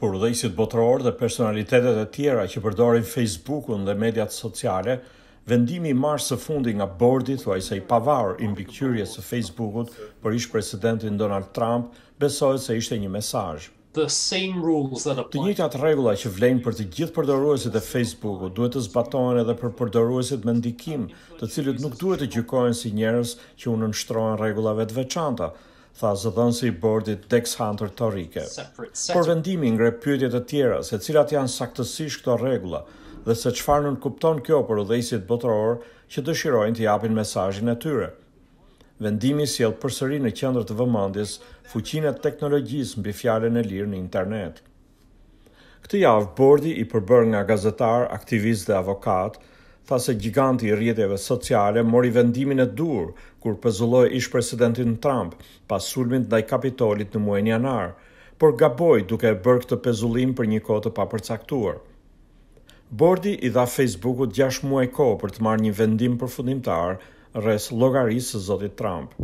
por udhëhesit botërorë dhe personalitetet e tjera që përdorin Facebookun dhe mediat sociale, vendimi i marrë së fundi nga bordi, thuaj se i pavarë i mbikëqyrje së Facebookut për ishë presidentin Donald Trump, besojë se ishte një mesajë. The same rules that apply. Të njëjtat rregulla që vlejnë për të gjithë përdoruesit e Facebookut duhet të zbatohen edhe për përdoruesit me ndikim, të cilët nuk duhet të gjykohen si njerëz që u nënshtrohen rregullave të veçanta, tha zëdhënësi i bordit Dex Hunter të rike. Por vendimi ngre pjëtjet e tjera se cilat janë saktësish këto regula dhe se qëfar nën kupton kjo për udhejsit botëror që dëshirojnë të japin mesajin e tyre. Vendimi si përsëri në qëndrë të fuqinë fuqinët teknologjisë mbi fjallën e lirë në internet. Këtë javë, bordi i përbër nga gazetar, aktivist dhe avokatë, tha se giganti i rrjeteve sociale mori vendimin e dur kur pëzulloj ish presidentin Trump pas sulmit ndaj Kapitolit në muajin janar, por gaboi duke e bërë këtë pëzullim për një kohë të papërcaktuar. Bordi i dha Facebookut 6 muaj kohë për të marrë një vendim përfundimtar rreth llogarisë së zotit Trump.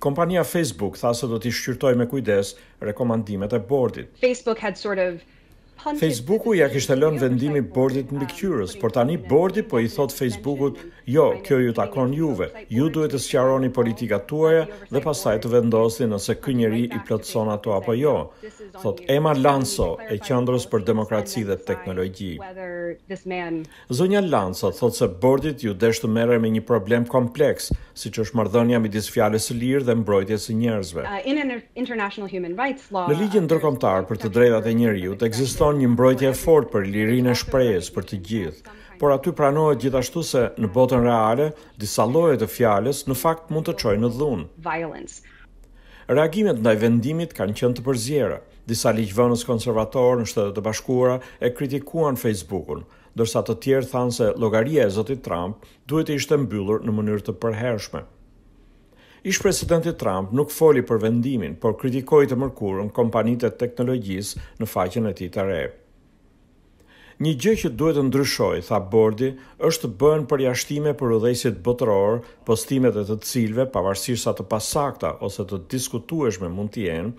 Kompania Facebook tha se do të shqyrtojë me kujdes rekomandimet e bordit. Facebook had sort of Facebooku ja kishte lënë vendimin bordit mbi kyrës, por tani bordi po i thot Facebookut, jo, kjo ju takon juve. Ju duhet të sqaroni politikat tuaja dhe pastaj të vendosni nëse kë njëri i plotson ato apo jo. Thot Emma Lanso, e qendrës për demokraci dhe teknologji. Zonja Lanso thot se bordit ju desh të merrë me një problem kompleks, siç është marrëdhënia midis fjalës së lirë dhe mbrojtjes së njerëzve. Uh, Në Ligjën ndërkombëtar për të drejtat e njeriu, ekziston një mbrojtje e fort për lirin e shprejes për të gjithë, por aty pranohet gjithashtu se në botën reale, disa lojet të fjales në fakt mund të qojnë në dhunë. Reagimet ndaj vendimit kanë qenë të përzjera. Disa ligjvënës konservatorë në shtetet të bashkura e kritikuan Facebookun, dërsa të tjerë thanë se logaria e zotit Trump duhet të ishte mbyllur në mënyrë të përhershme. Ish presidenti Trump nuk foli për vendimin, por kritikoi të mërkurën kompanitë të teknologjisë në faqen e tij të re. Një gjë që duhet të ndryshoj, tha Bordi, është të bëhen përjashtime për udhëheqësit botëror, postimet e të cilëve pavarësisht sa të pasakta ose të diskutueshme mund të jenë,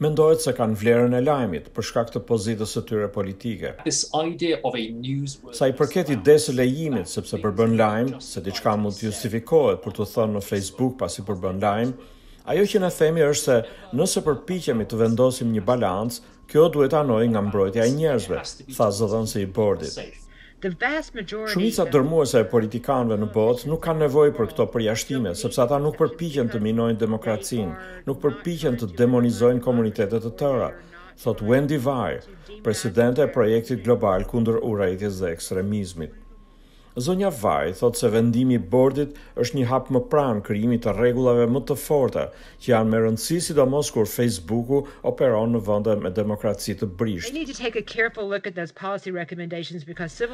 mendohet se kanë vlerën e lajmit për shkak të pozitës së tyre politike. Sa i përket i desë lejimit, sepse përbën lajmë, se diçka mund të justifikohet për të thënë në Facebook pasi përbën lajmë, ajo që në themi është se nëse përpiqemi të vendosim një balancë, kjo duhet anoj nga mbrojtja e njerëzve, tha zëdhën i bordit. Shumica dërmuese e politikanëve në botë nuk kanë nevojë për këto përjashtime, sepse ata nuk përpiqen të minojnë demokracinë, nuk përpiqen të demonizojnë komunitetet të tëra, thot Wendy Vaj, presidente e projektit global kundër urejtjes dhe ekstremizmit. Zonja Vaj thot se vendimi i bordit është një hap më pranë krijimit të rregullave më të forta që janë me rëndësi sidomos kur Facebooku operon në vende me demokraci të brishtë.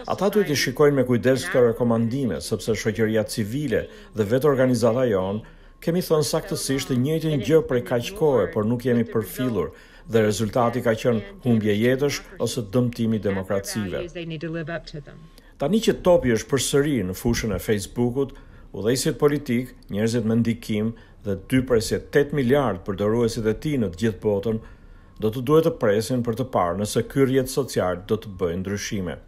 Ata duhet të shikojnë me kujdes këto rekomandime sepse shoqëria civile dhe vetë organizata jonë kemi thënë saktësisht të njëjtën gjë për kaq kohë, por nuk jemi përfillur dhe rezultati ka qenë humbje jetësh ose dëmtimi demokracive. Tani që topi është përsëri në fushën e Facebookut, udhëheqësit politik, njerëzit me ndikim dhe 2.8 miliard përdoruesit e tij në të gjithë botën do të duhet të presin për të parë nëse ky rrjet social do të bëjë ndryshime.